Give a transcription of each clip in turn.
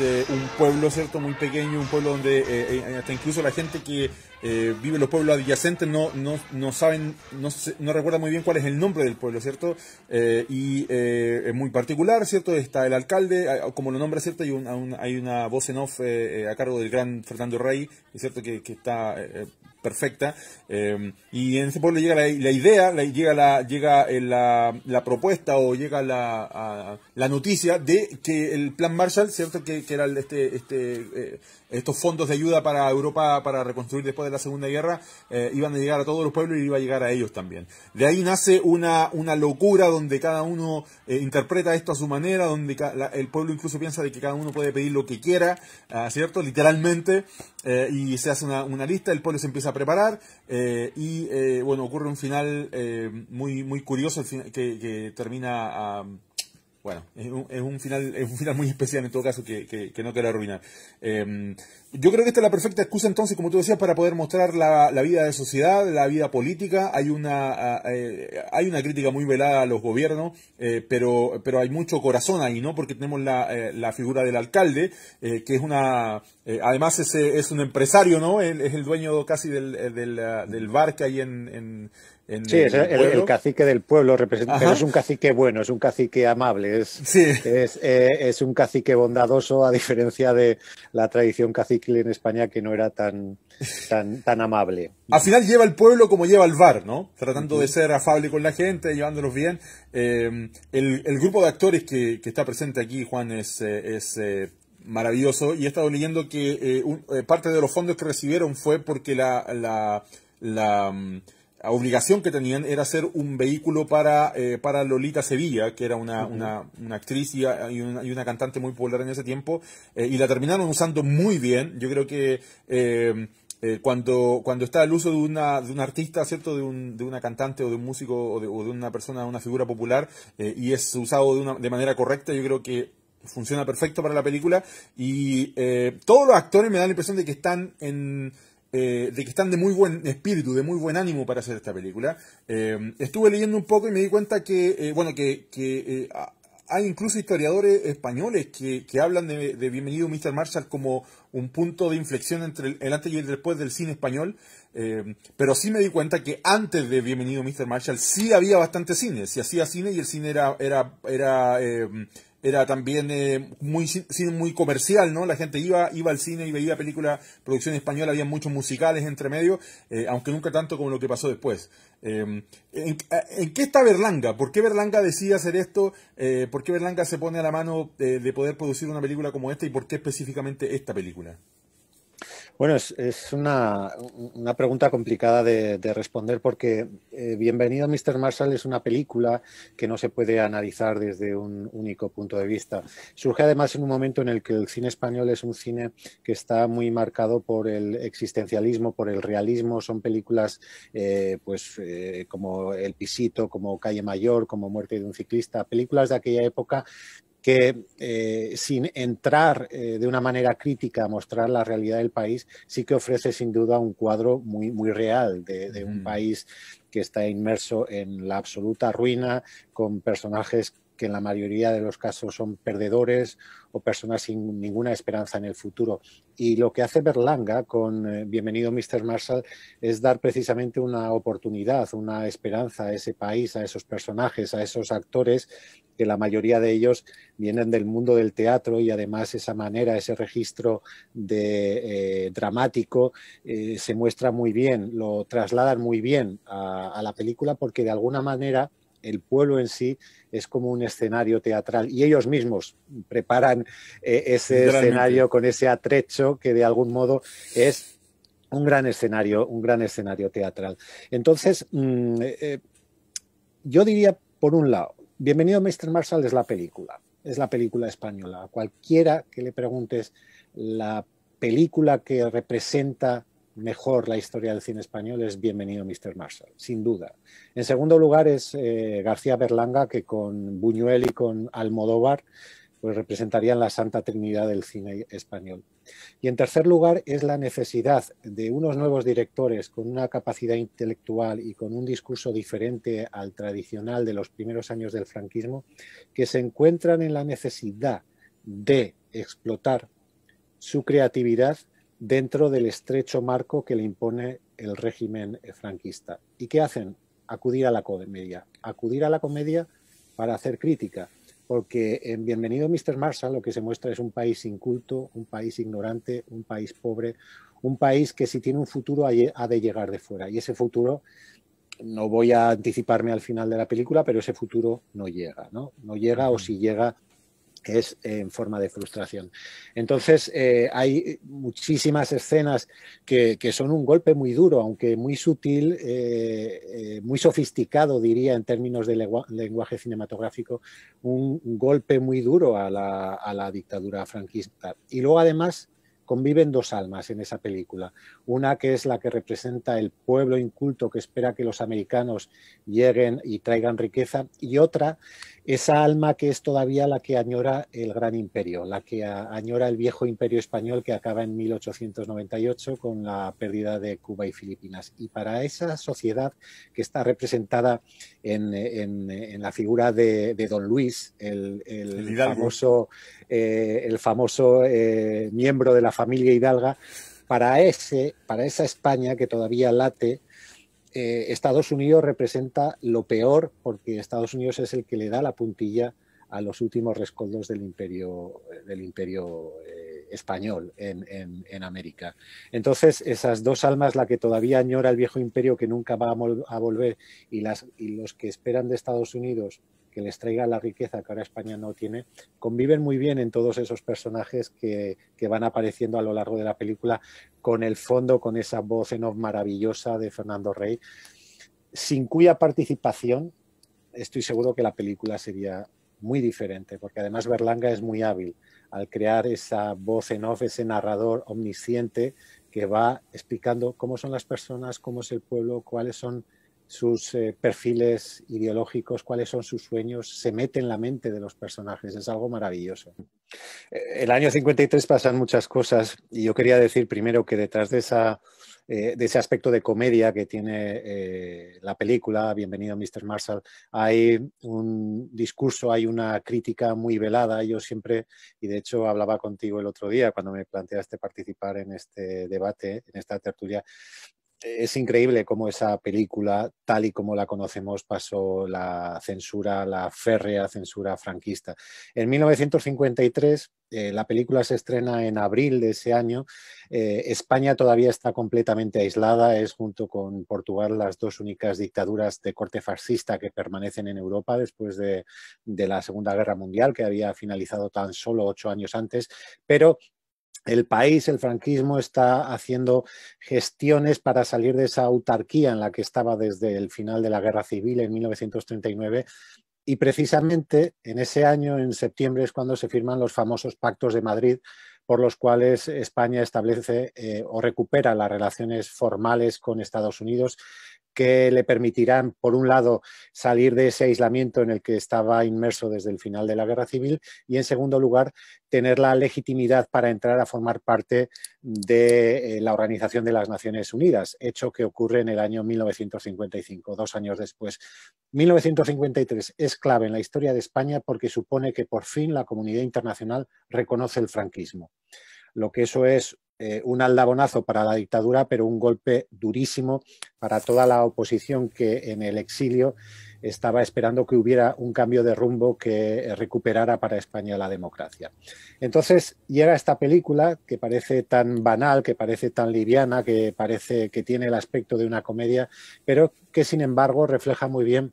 Este, un pueblo, ¿cierto? Muy pequeño, un pueblo donde eh, eh, hasta incluso la gente que eh, vive los pueblos adyacentes, no, no, no saben, no, no recuerdan muy bien cuál es el nombre del pueblo, ¿cierto? Eh, y eh, es muy particular, ¿cierto? Está el alcalde, como lo nombra, ¿cierto? Hay, un, hay una voz en off a cargo del gran Fernando Rey, ¿cierto? Que, está perfecta. y en ese pueblo llega la, idea, llega, la, llega la, propuesta o llega la, la noticia de que el plan Marshall, ¿cierto? Que, que eran este, este, estos fondos de ayuda para Europa para reconstruir después de la Segunda Guerra eh, iban a llegar a todos los pueblos y iba a llegar a ellos también. De ahí nace una, una locura donde cada uno eh, interpreta esto a su manera, donde el pueblo incluso piensa de que cada uno puede pedir lo que quiera, ah, ¿cierto? Literalmente, eh, y se hace una, lista, el pueblo se empieza a preparar y, bueno, ocurre un final muy, muy curioso que, termina... a... Ah, bueno, es un, final, un final muy especial en todo caso que, no quiero arruinar. Em, yo creo que esta es la perfecta excusa entonces, como tú decías, para poder mostrar la, vida de sociedad, la vida política. Hay una, eh, hay una crítica muy velada a los gobiernos, eh, pero, pero hay mucho corazón ahí, ¿no? Porque tenemos la, eh, figura del alcalde, que es una, además es, es un empresario, ¿no? es el dueño casi del, ah, del, bar que hay en sí, es el, cacique del pueblo, pero es un cacique bueno, es un cacique amable, es, eh, es, un cacique bondadoso, a diferencia de la tradición cacique en España que no era tan, tan, amable. Al final lleva el pueblo como lleva el bar, ¿no? Tratando de ser afable con la gente, llevándolos bien. Em, el, el, grupo de actores que, está presente aquí, Juan, es, eh, es eh, maravilloso y he estado leyendo que parte de los fondos que recibieron fue porque la mm, obligación que tenían era ser un vehículo para, eh, para Lolita Sevilla, que era una, una, actriz y, una, cantante muy popular en ese tiempo, eh, y la terminaron usando muy bien. Yo creo que eh, cuando, cuando está el uso de una, de un artista, ¿cierto? De, un, de una cantante o de un músico o de, una persona, una figura popular, y es usado de, una, de manera correcta, yo creo que funciona perfecto para la película. Y todos los actores me dan la impresión de que están en eh, de que están de muy buen espíritu, de muy buen ánimo para hacer esta película. Eh, estuve leyendo un poco y me di cuenta que, eh, bueno, que, hay incluso historiadores españoles que, hablan de, Bienvenido Mr. Marshall como un punto de inflexión entre el, antes y el después del cine español, pero sí me di cuenta que antes de Bienvenido Mr. Marshall sí había bastante cine, se hacía cine y el cine era, era, era también eh, muy muy comercial, ¿no? La gente iba, iba al cine y veía películas, producción española, había muchos musicales entre medio, eh, aunque nunca tanto como lo que pasó después. Em, ¿en, qué está Berlanga? ¿Por qué Berlanga decide hacer esto? Eh, ¿Por qué Berlanga se pone a la mano de poder producir una película como esta y por qué específicamente esta película? Bueno, es, una, pregunta complicada de, responder porque eh, Bienvenido Mr. Marshall es una película que no se puede analizar desde un único punto de vista. Surge además en un momento en el que el cine español es un cine que está muy marcado por el existencialismo, por el realismo. Son películas eh, pues, eh, como El Pisito, como Calle Mayor, como Muerte de un ciclista, películas de aquella época que eh, sin entrar eh, de una manera crítica a mostrar la realidad del país, sí que ofrece sin duda un cuadro muy, muy real de, un país que está inmerso en la absoluta ruina, con personajes que en la mayoría de los casos son perdedores o personas sin ninguna esperanza en el futuro. Y lo que hace Berlanga con eh, Bienvenido Mr. Marshall es dar precisamente una oportunidad, una esperanza a ese país, a esos personajes, a esos actores que la mayoría de ellos vienen del mundo del teatro y además esa manera, ese registro de, eh, dramático eh, se muestra muy bien, lo trasladan muy bien a la película porque de alguna manera el pueblo en sí es como un escenario teatral y ellos mismos preparan eh, ese escenario con ese atrecho que de algún modo es un gran escenario, un gran escenario teatral. Entonces, mm, eh, eh, yo diría, por un lado, Bienvenido Mr. Marshall es la película, es la película española. A cualquiera que le preguntes la película que representa mejor la historia del cine español es Bienvenido Mr. Marshall, sin duda. En segundo lugar es eh, García Berlanga, que con Buñuel y con Almodóvar pues representarían la Santa Trinidad del cine español. Y en tercer lugar es la necesidad de unos nuevos directores con una capacidad intelectual y con un discurso diferente al tradicional de los primeros años del franquismo, que se encuentran en la necesidad de explotar su creatividad dentro del estrecho marco que le impone el régimen franquista. ¿Y qué hacen? Acudir a la comedia. Acudir a la comedia para hacer crítica. Porque en Bienvenido Mr. Marshall lo que se muestra es un país inculto, un país ignorante, un país pobre, un país que si tiene un futuro ha de llegar de fuera. Y ese futuro, no voy a anticiparme al final de la película, pero ese futuro no llega, ¿no? No llega o si llega es en forma de frustración. Entonces, eh, hay muchísimas escenas que, son un golpe muy duro, aunque muy sutil, eh, eh, muy sofisticado, diría en términos de lenguaje cinematográfico, un golpe muy duro a la, a la dictadura franquista. Y luego, además, conviven dos almas en esa película. Una que es la que representa el pueblo inculto que espera que los americanos lleguen y traigan riqueza y otra, esa alma que es todavía la que añora el gran imperio, la que añora el viejo imperio español que acaba en 1898 con la pérdida de Cuba y Filipinas. Y para esa sociedad que está representada en, la figura de, Don Luis, el, famoso, eh, el famoso eh, miembro de la familia hidalga para, ese, para esa España que todavía late. Eh, Estados Unidos representa lo peor porque Estados Unidos es el que le da la puntilla a los últimos rescoldos del imperio, eh, del imperio eh, español en, América. Entonces, esas dos almas, la que todavía añora el viejo imperio que nunca va a, a volver y, las, y los que esperan de Estados Unidos que les traiga la riqueza que ahora España no tiene, conviven muy bien en todos esos personajes que, que van apareciendo a lo largo de la película con el fondo, con esa voz en off maravillosa de Fernando Rey, sin cuya participación estoy seguro que la película sería muy diferente, porque además Berlanga es muy hábil al crear esa voz en off, ese narrador omnisciente que va explicando cómo son las personas, cómo es el pueblo, cuáles son sus eh, perfiles ideológicos, cuáles son sus sueños, se mete en la mente de los personajes. Es algo maravilloso. Eh, el año 53 pasan muchas cosas y yo quería decir primero que detrás de, eh, de ese aspecto de comedia que tiene la película, Bienvenido Mr. Marshall, hay un discurso, hay una crítica muy velada. Yo siempre, y de hecho hablaba contigo el otro día cuando me planteaste participar en este debate, en esta tertulia, es increíble cómo esa película, tal y como la conocemos, pasó la censura, la férrea censura franquista. En 1953, eh, la película se estrena en abril de ese año. Eh, España todavía está completamente aislada, es junto con Portugal las dos únicas dictaduras de corte fascista que permanecen en Europa después de, de la Segunda Guerra Mundial, que había finalizado tan solo ocho años antes, pero el país, el franquismo, está haciendo gestiones para salir de esa autarquía en la que estaba desde el final de la Guerra Civil en 1939. Y precisamente en ese año, en septiembre, es cuando se firman los famosos pactos de Madrid, por los cuales España establece eh, o recupera las relaciones formales con Estados Unidos que le permitirán, por un lado, salir de ese aislamiento en el que estaba inmerso desde el final de la guerra civil y, en segundo lugar, tener la legitimidad para entrar a formar parte de eh, la Organización de las Naciones Unidas, hecho que ocurre en el año 1955, dos años después. 1953 es clave en la historia de España porque supone que por fin la comunidad internacional reconoce el franquismo. Lo que eso es eh, un aldabonazo para la dictadura, pero un golpe durísimo para toda la oposición que en el exilio estaba esperando que hubiera un cambio de rumbo que recuperara para España la democracia. Entonces, y era esta película que parece tan banal, que parece tan liviana, que parece que tiene el aspecto de una comedia, pero que sin embargo refleja muy bien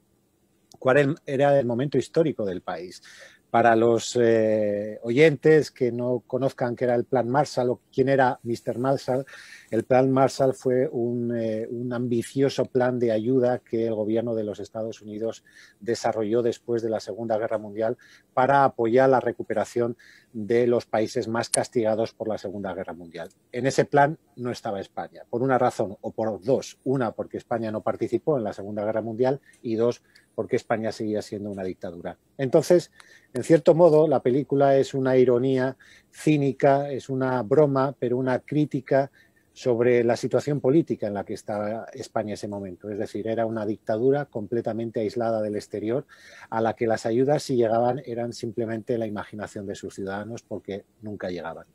cuál era el momento histórico del país. Para los eh, oyentes que no conozcan qué era el Plan Marshall o quién era Mr. Marshall, el Plan Marshall fue un, eh, un, ambicioso plan de ayuda que el gobierno de los Estados Unidos desarrolló después de la Segunda Guerra Mundial para apoyar la recuperación de los países más castigados por la Segunda Guerra Mundial. En ese plan no estaba España, por una razón o por dos. Una, porque España no participó en la Segunda Guerra Mundial y dos, porque España seguía siendo una dictadura. Entonces, en cierto modo, la película es una ironía cínica, es una broma, pero una crítica sobre la situación política en la que estaba España en ese momento. Es decir, era una dictadura completamente aislada del exterior, a la que las ayudas, si llegaban, eran simplemente la imaginación de sus ciudadanos, porque nunca llegaban.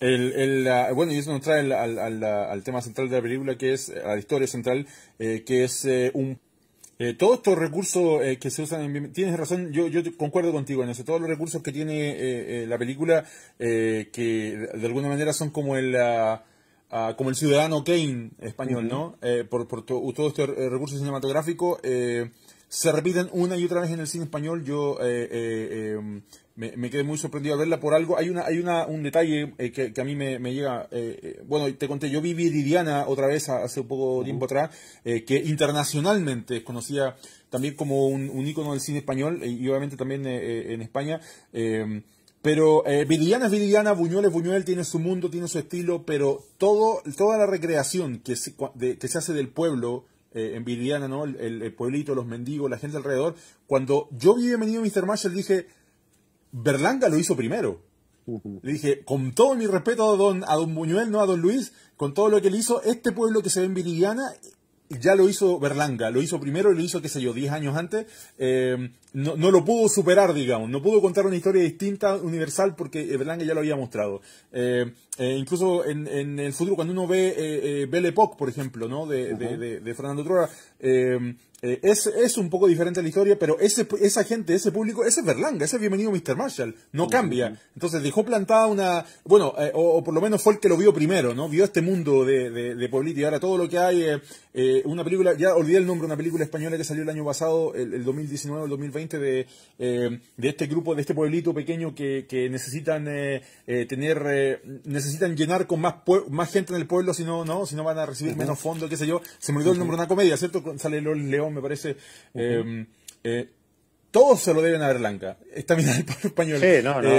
bueno, y eso nos trae al, tema central de la película, que es, la historia central, eh, que es eh, un eh, todos estos recursos eh, que se usan Tienes razón, yo, yo concuerdo contigo en eso. Todos los recursos que tiene eh, la película, que de alguna manera son como el... Ah, ah, como el ciudadano Kane español, ¿no? por, por todo este recurso cinematográfico, se repiten una y otra vez en el cine español. Yo eh, eh, eh, mm, me, quedé muy sorprendido a verla por algo. Hay una hay una, un detalle que, a mí me, llega. bueno, te conté, yo vi Viridiana otra vez hace un poco tiempo atrás, que internacionalmente es conocida también como un, un ícono del cine español y, obviamente también en España. Em, pero eh, Viridiana es Viridiana, Buñuel es Buñuel, tiene su mundo, tiene su estilo, pero todo, toda la recreación que que se hace del pueblo eh, en Viridiana, ¿no? El, pueblito, los mendigos, la gente alrededor. Cuando yo vi bienvenido a Mr. Marshall, dije, Berlanga lo hizo primero. Le dije, con todo mi respeto a don, a don Buñuel, no a don Luis, con todo lo que él hizo, este pueblo que se ve en Viridiana ya lo hizo Berlanga, lo hizo primero y lo hizo, qué sé yo, 10 años antes, eh, no, lo pudo superar, digamos, no pudo contar una historia distinta, universal, porque eh, Berlanga ya lo había mostrado. Eh, incluso en, el futuro, cuando uno ve Belle Époque, por ejemplo, ¿no? de, Fernando Trora, es, un poco diferente la historia, pero ese, esa gente, ese público, ese es Berlanga, ese es bienvenido Mr. Marshall, no cambia. Entonces dejó plantada una, bueno, o, por lo menos fue el que lo vio primero, ¿no? Vio este mundo de, de, ahora todo lo que hay eh, una película, ya olvidé el nombre, una película española que salió el año pasado, el, 2019 o el 2020, eh, de, este grupo, de este pueblito pequeño que, necesitan eh, tener, necesitan llenar con más más gente en el pueblo, si no, no, si no van a recibir menos fondos, qué sé yo. Se me olvidó el nombre de una comedia, ¿cierto? Sale el León, me parece todos se lo deben a Berlanga, esta mitad del pueblo español.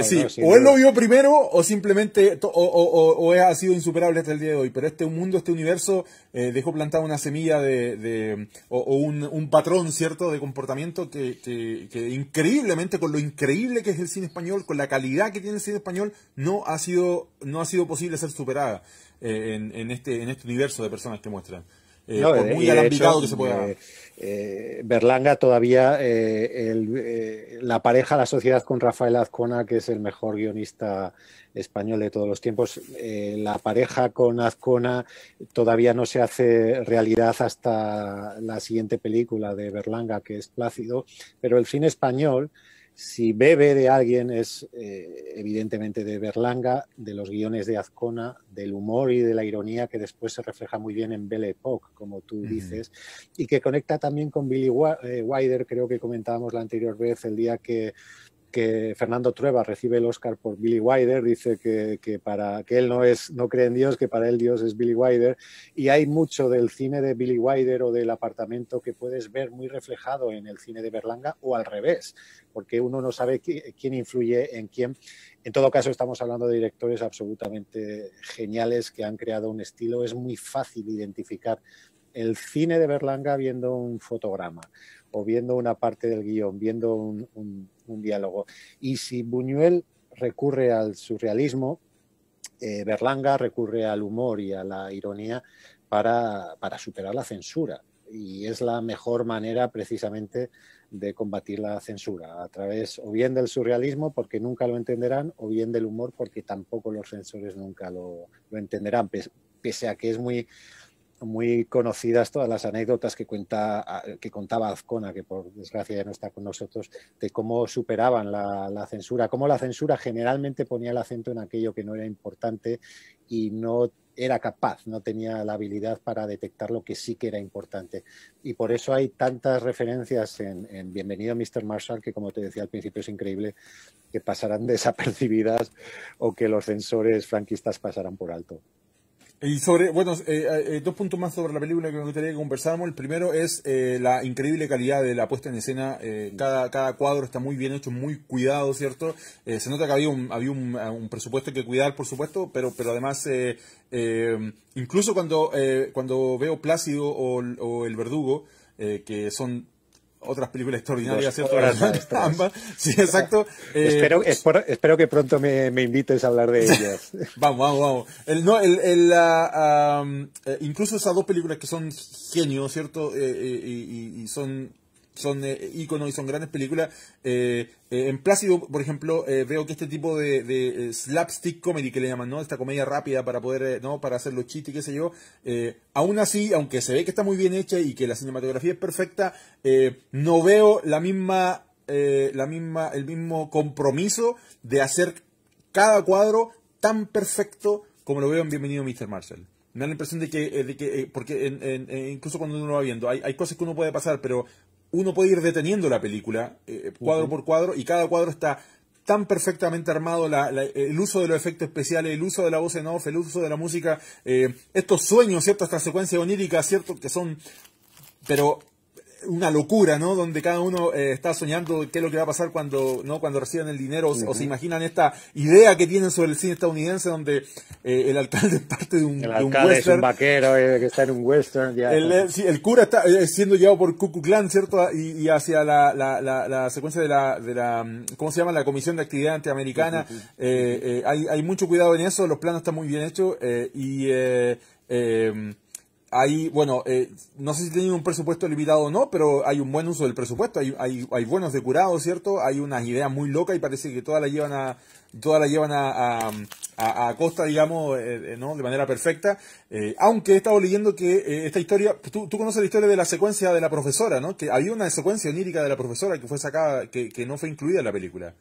Sí, eh, o él lo vio primero o simplemente o, ha sido insuperable hasta el día de hoy, pero este mundo, este universo eh, dejó plantada una semilla de, de o, un, patrón, ¿cierto?, de comportamiento que, increíblemente, con lo increíble que es el cine español, con la calidad que tiene el cine español, no ha sido, no ha sido posible ser superada eh, en, este, en este universo de personas que muestran. Eh, eh, eh, Berlanga todavía, la pareja, la sociedad con Rafael Azcona, que es el mejor guionista español de todos los tiempos, la pareja con Azcona todavía no se hace realidad hasta la siguiente película de Berlanga, que es Plácido, pero el cine español si bebe de alguien es eh, evidentemente de Berlanga, de los guiones de Azcona, del humor y de la ironía que después se refleja muy bien en Belle Époque, como tú dices, y que conecta también con Billy eh, Wilder, creo que comentábamos la anterior vez, el día que que Fernando Trueba recibe el Oscar por Billy Wilder, dice que, para, que él no, es, no cree en Dios, que para él Dios es Billy Wilder, y hay mucho del cine de Billy Wilder o del apartamento que puedes ver muy reflejado en el cine de Berlanga o al revés, porque uno no sabe quién influye en quién. En todo caso, estamos hablando de directores absolutamente geniales que han creado un estilo, es muy fácil identificar el cine de Berlanga viendo un fotograma o viendo una parte del guión, viendo un, diálogo. Y si Buñuel recurre al surrealismo, eh, Berlanga recurre al humor y a la ironía para, superar la censura. Y es la mejor manera precisamente de combatir la censura a través o bien del surrealismo porque nunca lo entenderán o bien del humor porque tampoco los censores nunca lo entenderán, pese a que es muy muy conocidas todas las anécdotas que, cuenta, que contaba Azcona, que por desgracia ya no está con nosotros, de cómo superaban la, censura, cómo la censura generalmente ponía el acento en aquello que no era importante y no era capaz, no tenía la habilidad para detectar lo que sí que era importante. Y por eso hay tantas referencias en, en Bienvenido Mr. Marshall, que como te decía al principio es increíble, que pasarán desapercibidas o que los censores franquistas pasarán por alto. Y sobre, bueno, eh, eh, dos puntos más sobre la película que me gustaría que conversáramos. El primero es eh, la increíble calidad de la puesta en escena. cada, cada cuadro está muy bien hecho, muy cuidado, ¿cierto? se nota que había un, había ah, un, presupuesto que cuidar, por supuesto, pero, pero además, incluso cuando, cuando veo Plácido o, o El Verdugo, que son otras películas extraordinarias, ¿cierto? Sí, exacto. espero, eh, que pronto me, invites a hablar de ellas. vamos, vamos, vamos. Eh, incluso esas dos películas que son genios, ¿cierto? Eh, y son son eh, íconos y son grandes películas. Eh, eh, en Plácido, por ejemplo, veo que este tipo de, slapstick comedy que le llaman, ¿no? Esta comedia rápida para poder, ¿no? Para hacer los chistes, qué sé yo. aún así, aunque se ve que está muy bien hecha y que la cinematografía es perfecta, no veo la misma, la misma, el mismo compromiso de hacer cada cuadro tan perfecto como lo veo en Bienvenido Mr. Marshall me da la impresión de que, porque incluso cuando uno lo va viendo, hay, cosas que uno puede pasar, pero uno puede ir deteniendo la película eh, cuadro por cuadro y cada cuadro está tan perfectamente armado, el uso de los efectos especiales, el uso de la voz en off, el uso de la música, eh, estos sueños, ¿cierto? Esta secuencia onírica, ¿cierto? Que son, pero una locura, ¿no? Donde cada uno eh, está soñando qué es lo que va a pasar cuando, ¿no? Cuando reciban el dinero o, se imaginan esta idea que tienen sobre el cine estadounidense donde eh, el alcalde parte de un, el un alcalde western. un vaquero eh, que está en un western. Ya. El, cura está siendo llevado por Ku Clan, ¿cierto? Y, hacia la, la, la, la, secuencia de la, de la, mm, ¿cómo se llama? La Comisión de Actividad Antiamericana. hay, hay mucho cuidado en eso, los planos están muy bien hechos y hay, bueno, eh, no sé si tienen un presupuesto limitado o no, pero hay un buen uso del presupuesto, hay, hay, buenos de curado, ¿cierto? Hay unas ideas muy locas y parece que todas las llevan a, llevan a, a, costa, digamos, eh, eh, ¿no? de manera perfecta. aunque he estado leyendo que esta historia, tú, conoces la historia de la secuencia de la profesora, ¿no? Que había una secuencia onírica de la profesora que fue sacada, que, no fue incluida en la película.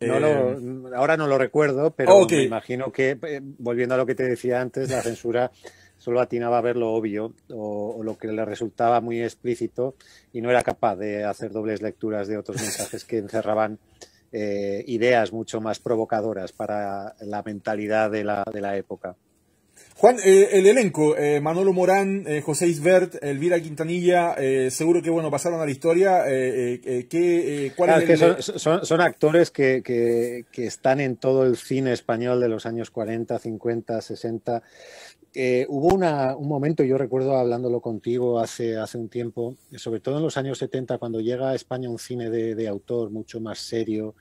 No ahora no lo recuerdo, pero me imagino que, volviendo a lo que te decía antes, la censura solo atinaba a ver lo obvio o, lo que le resultaba muy explícito y no era capaz de hacer dobles lecturas de otros mensajes que encerraban eh, ideas mucho más provocadoras para la mentalidad de la, de la época. Juan, eh, el elenco, eh, Manolo Morán, José Isbert, Elvira Quintanilla, seguro que bueno, pasaron a la historia. son, actores que, que están en todo el cine español de los años 40, 50, 60 eh, hubo un momento, yo recuerdo hablándolo contigo hace, un tiempo, sobre todo en los años 70, cuando llega a España un cine de, autor mucho más serio,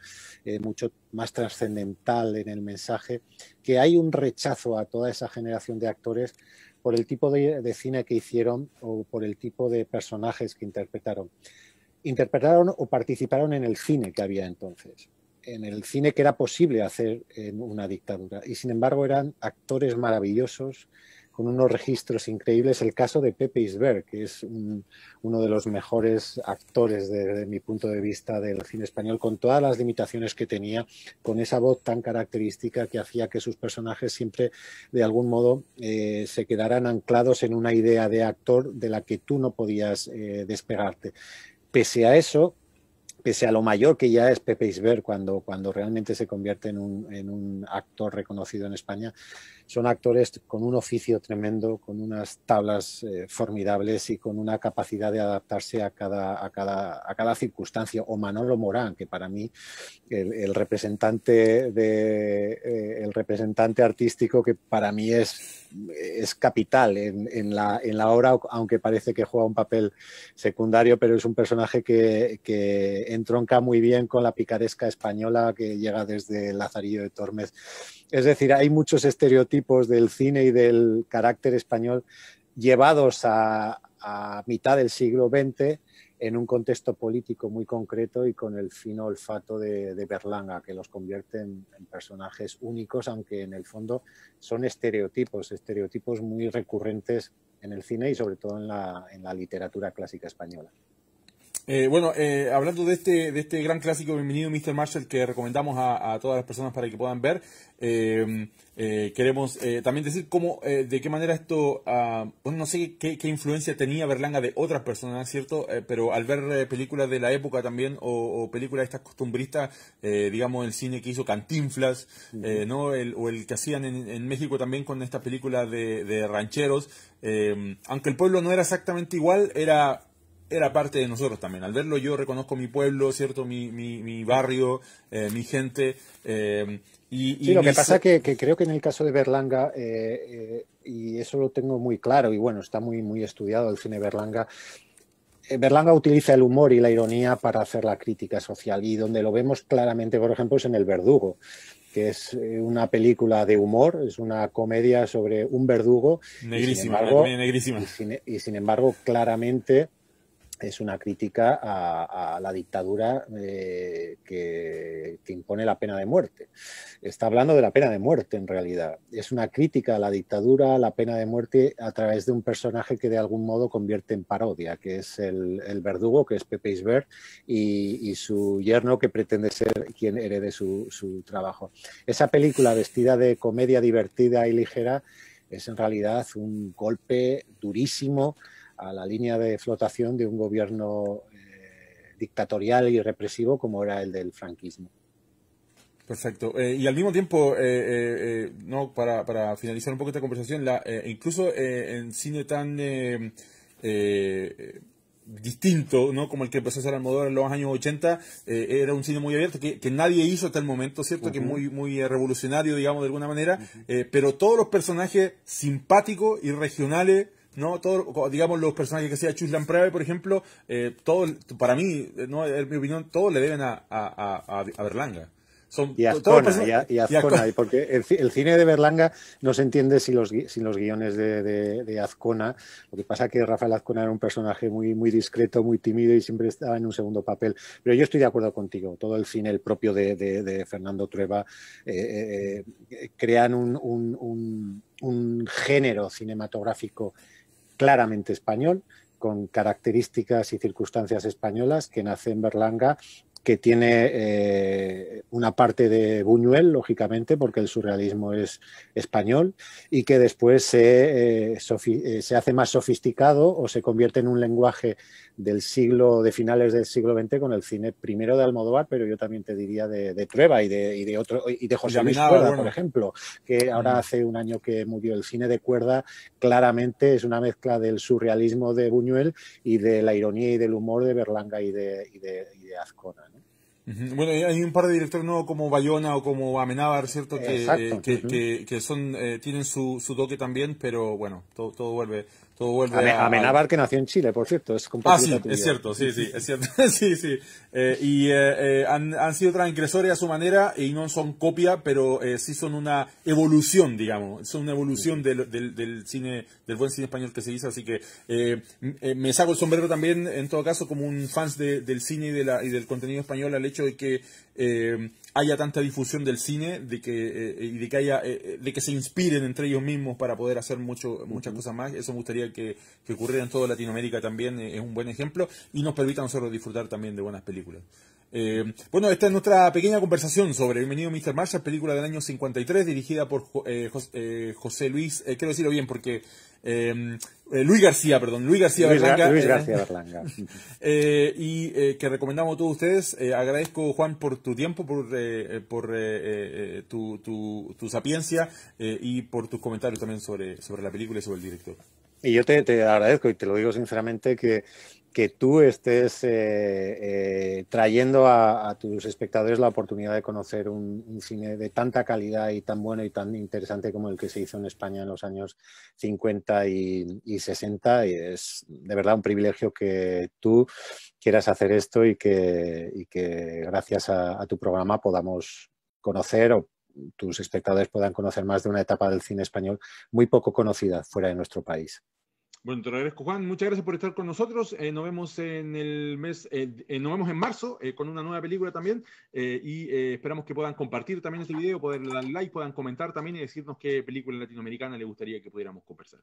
eh, mucho más trascendental en el mensaje, que hay un rechazo a toda esa generación de actores por el tipo de cine que hicieron o por el tipo de personajes que interpretaron. Interpretaron o participaron en el cine que había entonces en el cine que era posible hacer en una dictadura. Y sin embargo eran actores maravillosos con unos registros increíbles. El caso de Pepe Isbert, que es uno de los mejores actores desde mi punto de vista del cine español, con todas las limitaciones que tenía, con esa voz tan característica que hacía que sus personajes siempre, de algún modo, eh, se quedaran anclados en una idea de actor de la que tú no podías eh, despegarte. Pese a eso, pese a lo mayor que ya es Pepe Isbert cuando, cuando realmente se convierte en un, en un actor reconocido en España, son actores con un oficio tremendo, con unas tablas eh, formidables y con una capacidad de adaptarse a cada, a cada, circunstancia. O Manolo Morán, que para mí el, representante de, eh, el representante artístico que para mí es, es capital en, en, la, en la obra, aunque parece que juega un papel secundario, pero es un personaje que, que entronca muy bien con la picaresca española que llega desde Lazarillo de Tormes. Es decir, hay muchos estereotipos del cine y del carácter español llevados a, mitad del siglo XX en un contexto político muy concreto y con el fino olfato de, Berlanga, que los convierte en, personajes únicos, aunque en el fondo son estereotipos, estereotipos muy recurrentes en el cine y sobre todo en la literatura clásica española. Eh, bueno, eh, hablando de este, de este gran clásico, bienvenido Mr. Marshall, que recomendamos a, todas las personas para que puedan ver, em, eh, queremos también decir cómo, de qué manera esto, ah, bueno, no sé qué, influencia tenía Berlanga de otras personas, ¿cierto? pero al ver películas de la época también, o, o películas estas costumbristas, digamos, el cine que hizo Cantinflas, ¿no? o el que hacían en, México también con estas películas de rancheros, em, aunque el pueblo no era exactamente igual, era era parte de nosotros también. Al verlo yo reconozco mi pueblo, ¿cierto? Mi, barrio, eh, mi gente. Eh, y, sí, lo que pasa es que, creo que en el caso de Berlanga, eh, y eso lo tengo muy claro, y bueno, está muy, muy estudiado el cine Berlanga, Berlanga utiliza el humor y la ironía para hacer la crítica social, y donde lo vemos claramente, por ejemplo, es en El Verdugo que es una película de humor, es una comedia sobre un verdugo. Negrísima, y sin embargo, claramente es una crítica a, la dictadura eh, que, impone la pena de muerte. Está hablando de la pena de muerte en realidad. Es una crítica a la dictadura, a la pena de muerte, a través de un personaje que de algún modo convierte en parodia, que es el, verdugo, que es Pepe Isbert, y, su yerno que pretende ser quien herede su, su trabajo. Esa película vestida de comedia divertida y ligera es en realidad un golpe durísimo a la línea de flotación de un gobierno eh, dictatorial y represivo como era el del franquismo. Perfecto. Eh, y al mismo tiempo, eh, no para, para, finalizar un poco esta conversación, incluso en cine tan distinto, ¿no? Como el que empezó a hacer Almodóvar en los años 80, era un cine muy abierto que, nadie hizo hasta el momento, ¿cierto? Que muy muy revolucionario, digamos, de alguna manera, pero todos los personajes simpáticos y regionales ¿no? Todo, digamos, los personajes que sea Chus Prave, por ejemplo, eh, para mí, eh, ¿no? en mi opinión, todos le deben a, Berlanga. y y, Azcona, porque el, cine de Berlanga no se entiende sin los, guiones de, Azcona. Lo que pasa es que Rafael Azcona era un personaje muy, discreto, muy tímido y siempre estaba en un segundo papel. Pero yo estoy de acuerdo contigo. Todo el cine, el propio de, Fernando Trueba, eh, crean un, un género cinematográfico claramente español, con características y circunstancias españolas, que nace en Berlanga que tiene eh, una parte de Buñuel, lógicamente, porque el surrealismo es español, y que después se, eh, eh, hace más sofisticado o se convierte en un lenguaje del siglo, de finales del siglo XX con el cine primero de Almodóvar, pero yo también te diría de, de Trueba y de, y de otro, y José Luis Cuerda, por ejemplo, que ahora mm. hace un año que murió el cine de cuerda, claramente es una mezcla del surrealismo de Buñuel y de la ironía y del humor de Berlanga y de, y Azcona. Bueno, hay un par de directores nuevos como Bayona o como Amenábar, ¿cierto? Que, eh, son, eh, tienen su, su toque también, pero bueno, todo vuelve a... que nació en Chile, por cierto, es Ah, sí, es cierto, sí, sí, es cierto, sí, sí. Eh, y eh, eh, han, han, sido transgresores a su manera y no son copia, pero sí son una evolución, digamos, son una evolución del, cine, del buen cine español que se dice. así que me saco el sombrero también, en todo caso, como un fans del cine y, de y del contenido español al hecho de que haya tanta difusión del cine de que eh, de que haya eh, eh, de que se inspiren entre ellos mismos para poder hacer mucho muchas cosas más eso me gustaría que, ocurriera en toda Latinoamérica también es un buen ejemplo y nos permita a nosotros disfrutar también de buenas películas bueno esta es nuestra pequeña conversación sobre Bienvenido Mr. Marshall película del año 53 dirigida por José, Luis quiero decirlo bien porque Em, eh, Luis García, perdón, Luis García Berlanga. Luis eh, García eh, y que recomendamos a todos ustedes. agradezco, Juan, por tu tiempo, por, tu, sapiencia y por tus comentarios también sobre, la película y sobre el director. Y yo te, te agradezco y te lo digo sinceramente que que tú estés eh, eh, trayendo a, tus espectadores la oportunidad de conocer un, cine de tanta calidad y tan bueno y tan interesante como el que se hizo en España en los años 50 y, 60. Y es de verdad un privilegio que tú quieras hacer esto y que, gracias a tu programa podamos conocer o tus espectadores puedan conocer más de una etapa del cine español muy poco conocida fuera de nuestro país. Bueno, te lo Juan. Muchas gracias por estar con nosotros. Eh, nos vemos en el mes, eh, eh, nos vemos en marzo con una nueva película también. y esperamos que puedan compartir también este video, poder dar like, puedan comentar también y decirnos qué película latinoamericana le gustaría que pudiéramos conversar.